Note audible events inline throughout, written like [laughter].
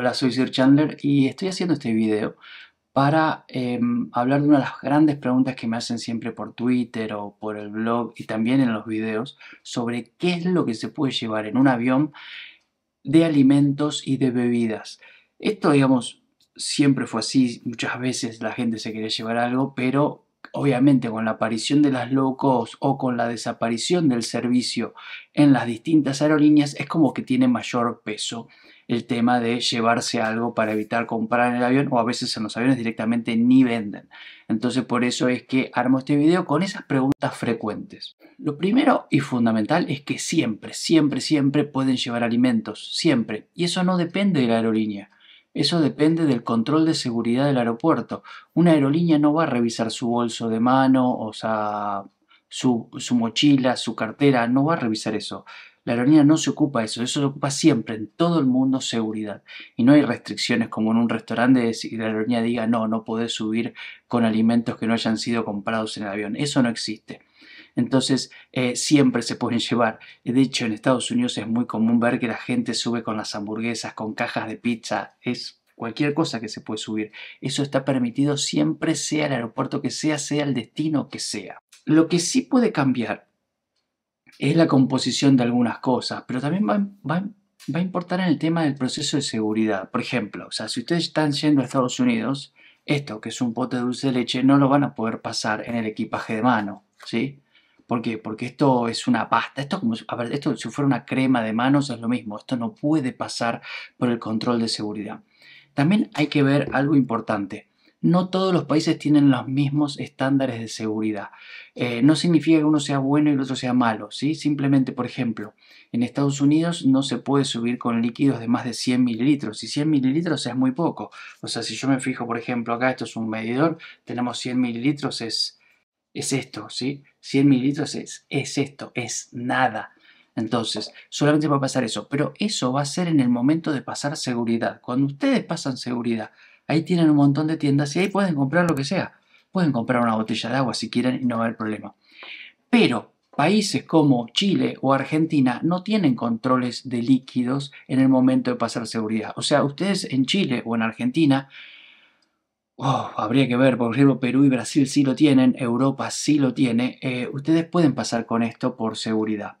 Hola, soy Sir Chandler y estoy haciendo este video para em, hablar de una de las grandes preguntas que me hacen siempre por Twitter o por el blog y también en los videos sobre qué es lo que se puede llevar en un avión de alimentos y de bebidas. Esto, digamos, siempre fue así, muchas veces la gente se quería llevar algo, pero obviamente con la aparición de las low cost o con la desaparición del servicio en las distintas aerolíneas es como que tiene mayor peso el tema de llevarse algo para evitar comprar en el avión o a veces en los aviones directamente ni venden. Entonces por eso es que armo este video con esas preguntas frecuentes. Lo primero y fundamental es que siempre, siempre, siempre pueden llevar alimentos, siempre. Y eso no depende de la aerolínea. Eso depende del control de seguridad del aeropuerto. Una aerolínea no va a revisar su bolso de mano, o sea, su, su mochila, su cartera, no va a revisar eso. La aerolínea no se ocupa de eso, eso se ocupa siempre, en todo el mundo, seguridad. Y no hay restricciones como en un restaurante si la aerolínea diga, no, no podés subir con alimentos que no hayan sido comprados en el avión. Eso no existe. Entonces, eh, siempre se pueden [laughs] llevar. De hecho, en Estados Unidos es muy común ver que la gente sube con las hamburguesas, con cajas de pizza. Es cualquier cosa que se puede subir. Eso está permitido siempre, sea el aeropuerto que sea, sea el destino que sea. Lo que sí puede cambiar es la composición de algunas cosas, pero también va, a importar en el tema del proceso de seguridad. Por ejemplo, o sea, si ustedes están yendo a Estados Unidos, esto que es un pote de dulce de leche no lo van a poder pasar en el equipaje de mano, ¿sí? ¿Por qué? Porque esto es una pasta. Esto, como, esto si fuera una crema de manos es lo mismo. Esto no puede pasar por el control de seguridad. También hay que ver algo importante no todos los países tienen los mismos estándares de seguridad. Eh, no significa que uno sea bueno y el otro sea malo, ¿sí? Simplemente, por ejemplo, en Estados Unidos no se puede subir con líquidos de más de 100 mililitros, y 100 mililitros es muy poco. O sea, si yo me fijo, por ejemplo, acá esto es un medidor, tenemos 100 mililitros, es, esto, ¿sí? 100 mililitros es, es esto, es nada. Entonces, solamente va a pasar eso, pero eso va a ser en el momento de pasar seguridad. Cuando ustedes pasan seguridad, Ahí tienen un montón de tiendas y ahí pueden comprar lo que sea. Pueden comprar una botella de agua si quieren y no va a haber problema. Pero países como Chile o Argentina no tienen controles de líquidos en el momento de pasar seguridad. O sea, ustedes en Chile o en Argentina oh, habría que ver, por ejemplo, Perú y Brasil sí lo tienen, Europa sí lo tiene, eh, ustedes pueden pasar con esto por seguridad.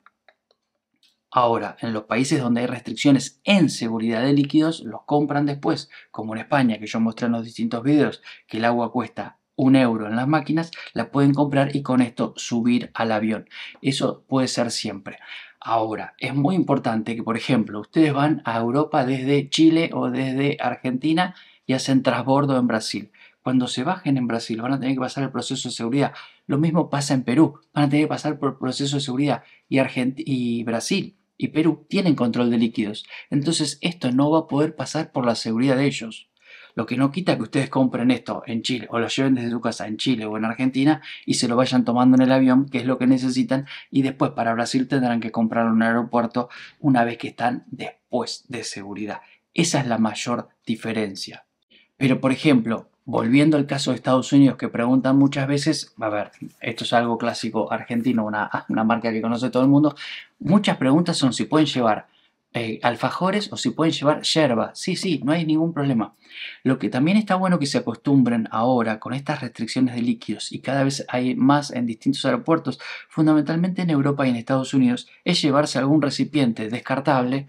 Ahora, en los países donde hay restricciones en seguridad de líquidos, los compran después, como en España, que yo mostré en los distintos vídeos que el agua cuesta un euro en las máquinas, la pueden comprar y con esto subir al avión. Eso puede ser siempre. Ahora, es muy importante que, por ejemplo, ustedes van a Europa desde Chile o desde Argentina y hacen trasbordo en Brasil. Cuando se bajen en Brasil van a tener que pasar el proceso de seguridad. Lo mismo pasa en Perú, van a tener que pasar por el proceso de seguridad y, y Brasil y Perú tienen control de líquidos, entonces esto no va a poder pasar por la seguridad de ellos. Lo que no quita que ustedes compren esto en Chile o lo lleven desde su casa en Chile o en Argentina y se lo vayan tomando en el avión, que es lo que necesitan, y después para Brasil tendrán que comprar un aeropuerto una vez que están después de seguridad. Esa es la mayor diferencia. Pero por ejemplo, volviendo al caso de Estados Unidos, que preguntan muchas veces, a ver, esto es algo clásico argentino, una, [laughs] marca que conoce todo el mundo, muchas preguntas son si pueden llevar eh, alfajores o si pueden llevar yerba. Sí, sí, no hay ningún problema. Lo que también está bueno que se acostumbren ahora con estas restricciones de líquidos y cada vez hay más en distintos aeropuertos, fundamentalmente en Europa y en Estados Unidos, es llevarse algún recipiente descartable,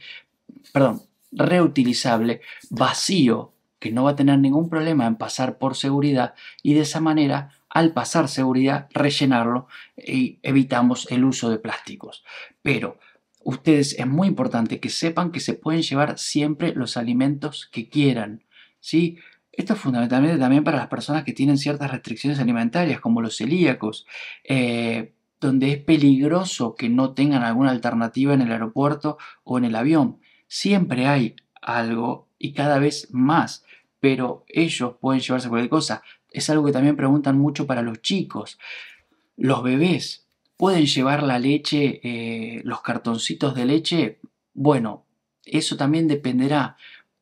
perdón, reutilizable, vacío que no va a tener ningún problema en pasar por seguridad y de esa manera al pasar seguridad rellenarlo y evitamos el uso de plásticos. Pero ustedes es muy importante que sepan que se pueden llevar siempre los alimentos que quieran. ¿sí? Esto es fundamentalmente también para las personas que tienen ciertas restricciones alimentarias, como los celíacos, eh, donde es peligroso que no tengan alguna alternativa en el aeropuerto o en el avión. Siempre hay algo y cada vez más pero ellos pueden llevarse cualquier cosa. Es algo que también preguntan mucho para los chicos. Los bebés pueden llevar la leche, eh, los cartoncitos de leche. Bueno, eso también dependerá.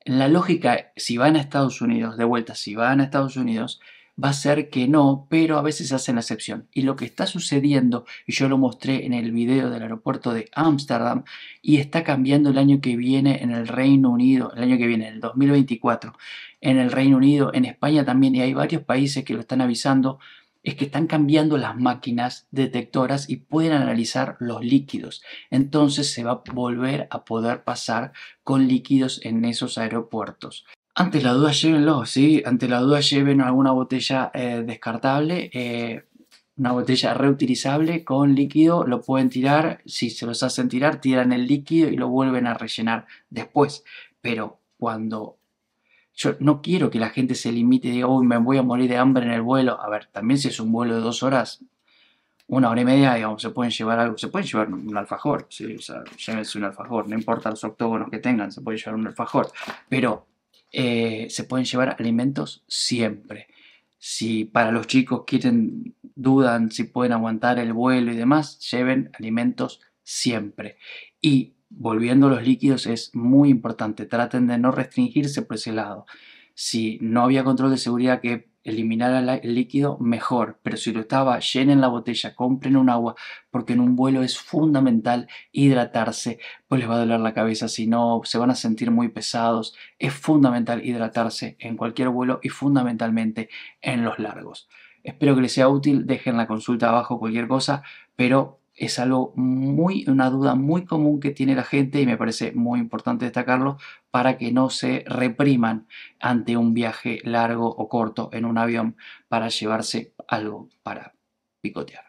En la lógica, si van a Estados Unidos, de vuelta, si van a Estados Unidos, va a ser que no, pero a veces hacen la excepción. Y lo que está sucediendo, y yo lo mostré en el video del aeropuerto de Ámsterdam, y está cambiando el año que viene en el Reino Unido, el año que viene, el 2024, en el Reino Unido, en España también, y hay varios países que lo están avisando, es que están cambiando las máquinas detectoras y pueden analizar los líquidos. Entonces se va a volver a poder pasar con líquidos en esos aeropuertos. Ante la duda llévenlo, ¿sí? Ante la duda lleven alguna botella eh, descartable, eh, una botella reutilizable con líquido, lo pueden tirar, si se los hacen tirar, tiran el líquido y lo vuelven a rellenar después. Pero cuando yo no quiero que la gente se limite y diga, uy, me voy a morir de hambre en el vuelo. A ver, también si es un vuelo de dos horas, una hora y media, digamos, se pueden llevar algo, se pueden llevar un alfajor, ¿sí? o sea, llévense un alfajor, no importa los octógonos que tengan, se puede llevar un alfajor, pero eh, se pueden llevar alimentos siempre. Si para los chicos quieren, dudan si pueden aguantar el vuelo y demás, lleven alimentos siempre. Y volviendo a los líquidos es muy importante, traten de no restringirse por ese lado. Si no había control de seguridad que Eliminar el líquido, mejor. Pero si lo estaba, llenen la botella, compren un agua, porque en un vuelo es fundamental hidratarse, pues les va a doler la cabeza, si no, se van a sentir muy pesados. Es fundamental hidratarse en cualquier vuelo y fundamentalmente en los largos. Espero que les sea útil, dejen la consulta abajo cualquier cosa, pero es algo muy, una duda muy común que tiene la gente y me parece muy importante destacarlo para que no se repriman ante un viaje largo o corto en un avión para llevarse algo para picotear.